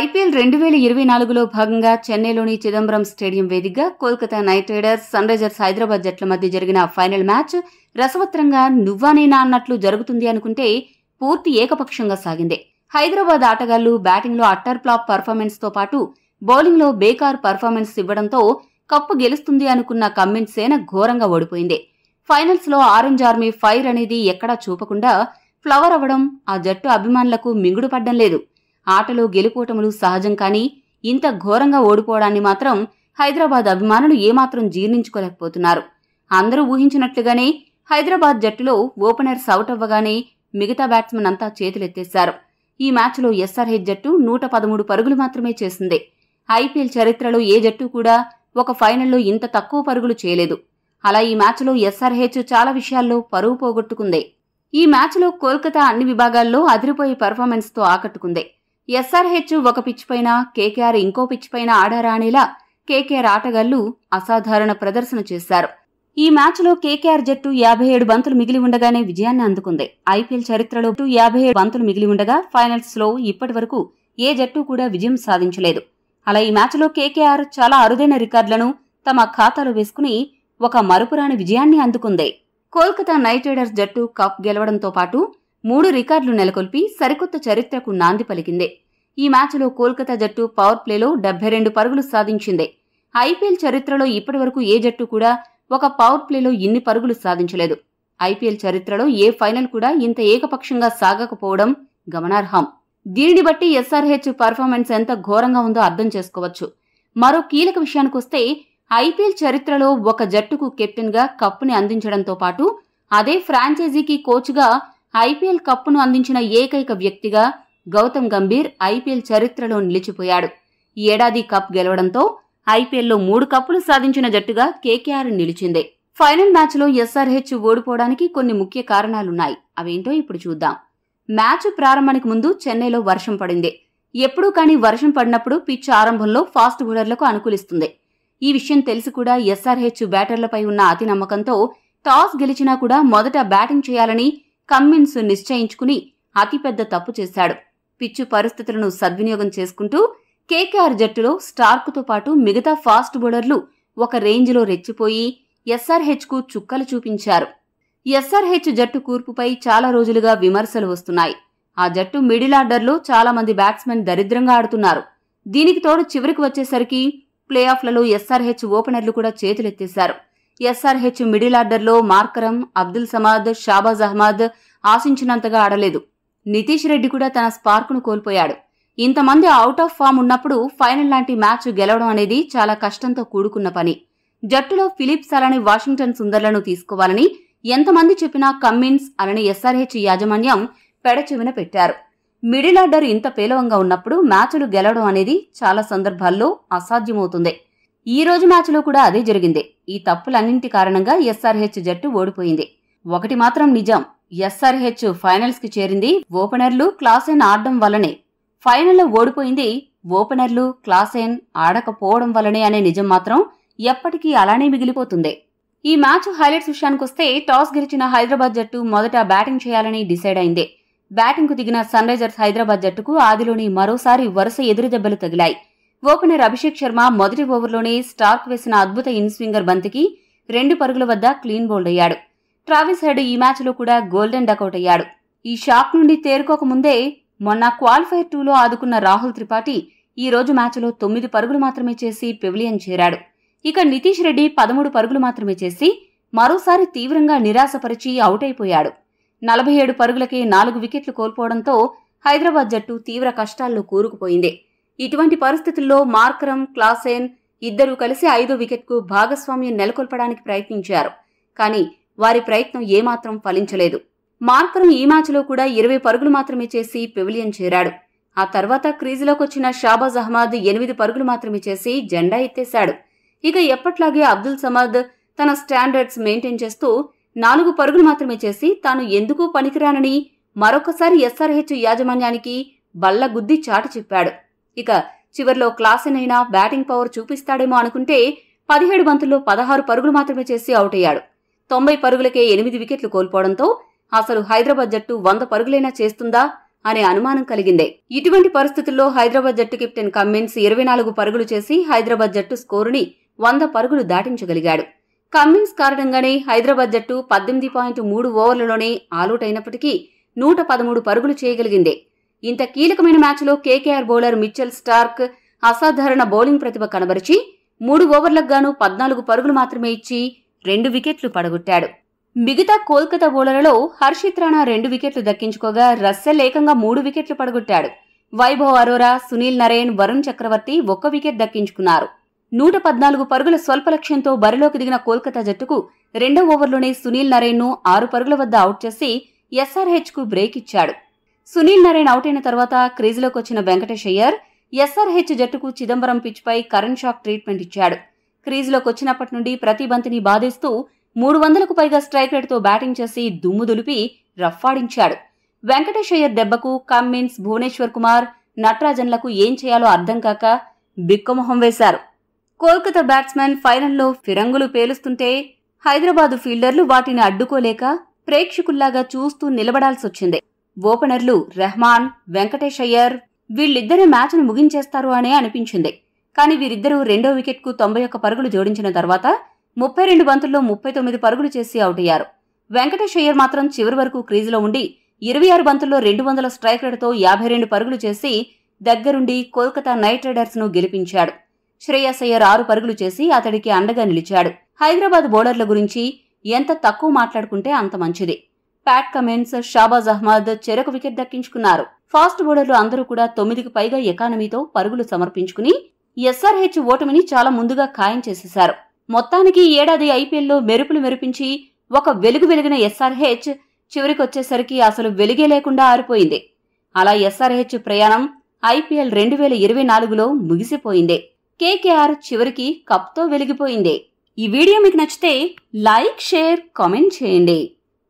IPL రెండు వేల ఇరవై నాలుగులో భాగంగా చెన్నైలోని చిదంబరం స్టేడియం వేదికగా Kolkata Knight Riders Sunrisers Hyderabad జట్ల మధ్య జరిగిన ఫైనల్ మ్యాచ్ రసవత్రంగా నువ్వానేనా అన్నట్లు జరుగుతుంది అనుకుంటే పూర్తి ఏకపక్షంగా సాగింది హైదరాబాద్ ఆటగాళ్లు బ్యాటింగ్లో అట్టర్ ప్లాప్ పర్ఫార్మెన్స్తో పాటు బౌలింగ్లో బేకార్ పర్ఫార్మెన్స్ ఇవ్వడంతో కప్పు గెలుస్తుంది అనుకున్న కమ్మిన్ సేన ఘోరంగా ఓడిపోయింది ఫైనల్స్లో ఆరెంజ్ ఆర్మీ ఫైర్ అనేది ఎక్కడా చూపకుండా ఫ్లవర్ అవ్వడం ఆ జట్టు అభిమానులకు మింగుడు లేదు ఆటలో గెలుపోటములు సహజం కానీ ఇంత ఘోరంగా ఓడిపోవడాన్ని మాత్రం హైదరాబాద్ అభిమానులు ఏమాత్రం జీర్ణించుకోలేకపోతున్నారు అందరూ ఊహించినట్లుగానే హైదరాబాద్ జట్టులో ఓపెనర్ సౌట్ అవ్వగానే మిగతా బ్యాట్స్మెన్ అంతా చేతులెత్తేశారు ఈ మ్యాచ్లో ఎస్ఆర్హెచ్ జట్టు నూట పదమూడు పరుగులు మాత్రమే చేసింది ఐపీఎల్ చరిత్రలో ఏ జట్టు కూడా ఒక ఫైనల్లో ఇంత తక్కువ పరుగులు చేయలేదు అలా ఈ మ్యాచ్లో ఎస్ఆర్హెచ్ చాలా విషయాల్లో పరువు పోగొట్టుకుంది ఈ మ్యాచ్లో కోల్కతా అన్ని విభాగాల్లో అదిరిపోయే తో ఆకట్టుకుంది ఎస్ఆర్హెచ్ ఒక పిచ్ పైన కేకేఆర్ ఇంకో పిచ్ పైన ఆడారా కేకేఆర్ ఆటగాళ్లు అసాధారణ ప్రదర్శన చేశారు ఈ మ్యాచ్లో కేకేఆర్ జట్టు యాభై ఏడు బంతులు మిగిలి ఉండగానే విజయాన్ని అందుకుంది ఐపీఎల్ చరిత్రలో యాభై ఏడు బంతులు మిగిలి ఉండగా ఫైనల్స్లో ఇప్పటి వరకు ఏ జట్టు కూడా విజయం సాధించలేదు అలా ఈ మ్యాచ్లో కేకేఆర్ చాలా అరుదైన రికార్డులను తమ ఖాతాలో వేసుకుని ఒక మరుపురాని విజయాన్ని అందుకుంది కోల్కతా నైట్ రైడర్స్ జట్టు కప్ గెలవడంతో పాటు మూడు రికార్డులు నెలకొల్పి సరికొత్త చరిత్రకు నాంది పలికిందే ఈ మ్యాచ్లో కోల్కతా జట్టు పవర్ ప్లేలో డెబ్బై రెండు పరుగులు సాధించిందే ఐపీఎల్ చరిత్రలో ఇప్పటివరకు ఏ జట్టు కూడా ఒక పవర్ ప్లేలో ఇన్ని పరుగులు సాధించలేదు ఐపీఎల్ చరిత్రలో ఏ ఫైనల్ కూడా ఇంత ఏకపక్షంగా సాగకపోవడం గమనార్హం దీనిని బట్టి ఎస్ఆర్హెచ్ పర్ఫార్మెన్స్ ఎంత ఘోరంగా ఉందో అర్థం చేసుకోవచ్చు మరో కీలక విషయానికొస్తే ఐపీఎల్ చరిత్రలో ఒక జట్టుకు కెప్టెన్గా కప్పుని అందించడంతో పాటు అదే ఫ్రాంచైజీకి కోచ్గా ఐపీఎల్ కప్పును అందించిన ఏకైక వ్యక్తిగా గౌతమ్ గంభీర్ ఐపీఎల్ చరిత్రలో నిలిచిపోయాడు ఈ ఏడాది కప్ గెలవడంతో ఐపీఎల్లో మూడు కప్పులు సాధించిన జట్టుగా కేకేఆర్ నిలిచింది ఫైనల్ మ్యాచ్లో ఎస్ఆర్హెచ్ ఓడిపోవడానికి కొన్ని ముఖ్య కారణాలున్నాయి అవేంటో ఇప్పుడు చూద్దాం మ్యాచ్ ప్రారంభానికి ముందు చెన్నైలో వర్షం పడింది ఎప్పుడూ కానీ వర్షం పడినప్పుడు పిచ్ ఆరంభంలో ఫాస్ట్ బౌలర్లకు అనుకూలిస్తుంది ఈ విషయం తెలిసి కూడా ఎస్ఆర్హెచ్ బ్యాటర్లపై ఉన్న అతి నమ్మకంతో టాస్ గెలిచినా కూడా మొదట బ్యాటింగ్ చేయాలని కమ్మిన్స్ నిశ్చయించుకుని అతిపెద్ద తప్పు చేశాడు పిచ్చు పరిస్థితులను సద్వినియోగం చేసుకుంటూ కేకేఆర్ జట్టులో స్టార్కుతో పాటు మిగతా ఫాస్ట్ బౌలర్లు ఒక రేంజ్లో రెచ్చిపోయి ఎస్ఆర్హెచ్కు చుక్కలు చూపించారు ఎస్ఆర్హెచ్ జట్టు కూర్పుపై చాలా రోజులుగా విమర్శలు వస్తున్నాయి ఆ జట్టు మిడిల్ ఆర్డర్లో చాలా మంది బ్యాట్స్మెన్ దరిద్రంగా ఆడుతున్నారు దీనికి తోడు చివరికి వచ్చేసరికి ప్లే ఆఫ్లలో ఎస్ఆర్హెచ్ ఓపెనర్లు కూడా చేతులెత్తేశారు ఎస్ఆర్హెచ్ మిడిల్ ఆర్డర్లో మార్కరం అబ్దుల్ సమాద్ షాబాజ్ అహ్మద్ ఆశించినంతగా ఆడలేదు నితీష్ రెడ్డి కూడా తన స్పార్క్ను కోల్పోయాడు ఇంతమంది అవుట్ ఆఫ్ ఫామ్ ఉన్నప్పుడు ఫైనల్ లాంటి మ్యాచ్ గెలవడం అనేది చాలా కష్టంతో కూడుకున్న పని జట్టులో ఫిలిప్స్ అలానే వాషింగ్టన్ సుందర్లను తీసుకోవాలని ఎంతమంది చెప్పినా కమ్మిన్స్ అలాని ఎస్ఆర్హెచ్ యాజమాన్యం పెడచెవిన పెట్టారు మిడిల్ ఆర్డర్ ఇంత పేలవంగా ఉన్నప్పుడు మ్యాచ్లు గెలవడం అనేది చాలా సందర్భాల్లో అసాధ్యమవుతుంది ఈ రోజు మ్యాచ్లో కూడా అదే జరిగింది ఈ తప్పులన్నింటి కారణంగా ఎస్ఆర్హెచ్ జట్టు ఓడిపోయింది ఒకటి మాత్రం నిజం ఎస్ఆర్హెచ్ ఫైనల్స్ కి చేరింది ఓపెనర్లు క్లాసెన్ ఆడడం వల్లనే ఫైనల్లో ఓడిపోయింది ఓపెనర్లు క్లాసెన్ ఆడకపోవడం వల్లనే అనే నిజం మాత్రం ఎప్పటికీ అలానే మిగిలిపోతుంది ఈ మ్యాచ్ హైలైట్స్ విషయానికొస్తే టాస్ గెలిచిన హైదరాబాద్ జట్టు మొదట బ్యాటింగ్ చేయాలని డిసైడ్ అయింది బ్యాటింగ్కు దిగిన సన్ రైజర్స్ హైదరాబాద్ జట్టుకు ఆదిలోని మరోసారి వరుస ఎదురు దెబ్బలు తగిలాయి ఓపెనర్ అభిషేక్ శర్మ మొదటి ఓవర్లోనే స్టార్క్ వేసిన అద్భుత ఇన్స్వింగర్ బంతికి రెండు పరుగుల వద్ద క్లీన్ బౌల్డ్ అయ్యాడు ట్రావిస్ హెడ్ ఈ మ్యాచ్లో కూడా గోల్డెన్ డకౌట్ అయ్యాడు ఈ షాక్ నుండి తేరుకోకముందే మొన్న క్వాలిఫైర్ టూలో ఆదుకున్న రాహుల్ త్రిపాఠి ఈ రోజు మ్యాచ్లో తొమ్మిది పరుగులు మాత్రమే చేసి పెవిలియన్ చేరాడు ఇక నితీష్ రెడ్డి పదమూడు పరుగులు మాత్రమే చేసి మరోసారి తీవ్రంగా నిరాశపరిచి అవుట్ అయిపోయాడు నలభై ఏడు పరుగులకే నాలుగు వికెట్లు కోల్పోవడంతో హైదరాబాద్ జట్టు తీవ్ర కష్టాల్లో కూరుకుపోయింది ఇటువంటి పరిస్థితుల్లో మార్కరం క్లాసేన్ ఇద్దరూ కలిసి ఐదో వికెట్కు భాగస్వామ్యం నెలకొల్పడానికి ప్రయత్నించారు కానీ వారి ప్రయత్నం ఏమాత్రం ఫలించలేదు మార్కరం ఈ మ్యాచ్లో కూడా ఇరవై పరుగులు మాత్రమే చేసి పెవిలియన్ చేరాడు ఆ తర్వాత క్రీజులోకొచ్చిన షాబాజ్ అహ్మద్ ఎనిమిది పరుగులు మాత్రమే చేసి జెండా ఎత్తేశాడు ఇక ఎప్పట్లాగే అబ్దుల్ సమద్ తన స్టాండర్డ్స్ మెయింటైన్ చేస్తూ నాలుగు పరుగులు మాత్రమే చేసి తాను ఎందుకు పనికిరానని మరొకసారి ఎస్ఆర్హెచ్ యాజమాన్యానికి బల్లగుద్ది చాటి చెప్పాడు ఇక చివర్లో క్లాసెనైనా బ్యాటింగ్ పవర్ చూపిస్తాడేమో అనుకుంటే పదిహేడు బంతుల్లో పదహారు పరుగులు మాత్రమే చేసి అవుట్ అయ్యాడు తొంభై పరుగులకే ఎనిమిది వికెట్లు కోల్పోవడంతో అసలు హైదరాబాద్ జట్టు వంద పరుగులైనా చేస్తుందా అనే అనుమానం కలిగిందే ఇటువంటి పరిస్థితుల్లో హైదరాబాద్ జట్టు కెప్టెన్ కమ్మిన్స్ ఇరవై నాలుగు పరుగులు చేసి హైదరాబాద్ జట్టు స్కోరుని వంద పరుగులు దాటించగలిగాడు కమ్మిన్స్ కారణంగానే హైదరాబాద్ జట్టు పద్దెనిమిది పాయింట్ మూడు ఓవర్లలోనే ఆలౌట్ అయినప్పటికీ నూట పదమూడు పరుగులు చేయగలిగిందే ఇంత కీలకమైన మ్యాచ్లో కేకేఆర్ బౌలర్ మిచ్చెల్ స్టార్క్ అసాధారణ బౌలింగ్ ప్రతిభ కనబరిచి మూడు ఓవర్లకు గాను పద్నాలుగు పరుగులు మాత్రమే ఇచ్చి రెండు వికెట్లు పడగొట్టాడు మిగతా కోల్కతా బౌలర్లలో హర్షిత్ రాణా రెండు వికెట్లు దక్కించుకోగా రస్సెల్ ఏకంగా మూడు వికెట్లు పడగొట్టాడు వైభవ్ అరోరా సునీల్ నరేన్ వరుణ్ చక్రవర్తి ఒక్క వికెట్ దక్కించుకున్నారు నూట పద్నాలుగు పరుగుల స్వల్ప లక్ష్యంతో బరిలోకి దిగిన కోల్కతా జట్టుకు రెండో ఓవర్లోనే సునీల్ నరేన్ను ఆరు పరుగుల వద్ద అవుట్ చేసి ఎస్ఆర్హెచ్కు బ్రేక్ ఇచ్చాడు సునీల్ నారాయణ అవుట్ అయిన తర్వాత క్రీజులోకి వచ్చిన వెంకటేష్ అయ్యర్ ఎస్ఆర్హెచ్ జట్టుకు చిదంబరం పిచ్పై కరెంట్ షాక్ ట్రీట్మెంట్ ఇచ్చాడు క్రీజులోకి వచ్చినప్పటి నుండి ప్రతి బంతిని బాధిస్తూ మూడు వందలకు పైగా స్ట్రైక్ రేట్తో బ్యాటింగ్ చేసి దుమ్ము దులిపి రఫ్ఫాడించాడు వెంకటేష్ అయ్యర్ దెబ్బకు కమ్మిన్స్ భువనేశ్వర్ కుమార్ నటరాజన్లకు ఏం చేయాలో అర్థం కాక బిక్కమొహం వేశారు కోల్కతా బ్యాట్స్మెన్ ఫైనల్లో ఫిరంగులు పేలుస్తుంటే హైదరాబాదు ఫీల్డర్లు వాటిని అడ్డుకోలేక ప్రేక్షకుల్లాగా చూస్తూ నిలబడాల్సొచ్చింది ఓపెనర్లు రెహమాన్ వెంకటేష్ అయ్యర్ వీళ్ళిద్దరి మ్యాచ్ను ముగించేస్తారు అనే అనిపించింది కానీ వీరిద్దరూ రెండో వికెట్కు తొంభై ఒక్క పరుగులు జోడించిన తర్వాత ముప్పై రెండు బంతుల్లో ముప్పై తొమ్మిది పరుగులు చేసి అవుట్ అయ్యారు వెంకటేష్ అయ్యర్ మాత్రం చివరి వరకు క్రీజులో ఉండి ఇరవై ఆరు బంతుల్లో రెండు వందల స్ట్రైక్ రేటుతో యాభై రెండు పరుగులు చేసి దగ్గరుండి కోల్కతా నైట్ రైడర్స్ను గెలిపించాడు శ్రేయస్ అయ్యర్ ఆరు పరుగులు చేసి అతడికి అండగా నిలిచాడు హైదరాబాద్ బౌలర్ల గురించి ఎంత తక్కువ మాట్లాడుకుంటే అంత మంచిది ప్యాట్ కమెన్స్ షాబాజ్ అహ్మద్ చెరకు వికెట్ దక్కించుకున్నారు ఫాస్ట్ బౌలర్లు అందరూ కూడా తొమ్మిదికి పైగా ఎకానమీతో పరుగులు సమర్పించుకుని ఎస్ఆర్హెచ్ ఓటమిని చాలా ముందుగా ఖాయం చేసేశారు మొత్తానికి ఏడాది ఐపీఎల్లో మెరుపులు మెరిపించి ఒక వెలుగు వెలిగిన ఎస్ఆర్హెచ్ చివరికొచ్చేసరికి అసలు వెలుగే లేకుండా ఆరిపోయింది అలా ఎస్ఆర్హెచ్ ప్రయాణం ఐపీఎల్ రెండు వేల ఇరవై నాలుగులో ముగిసిపోయింది కేకేఆర్ చివరికి కప్తో వెలిగిపోయింది ఈ వీడియో మీకు నచ్చితే లైక్ షేర్ కామెంట్ చేయండి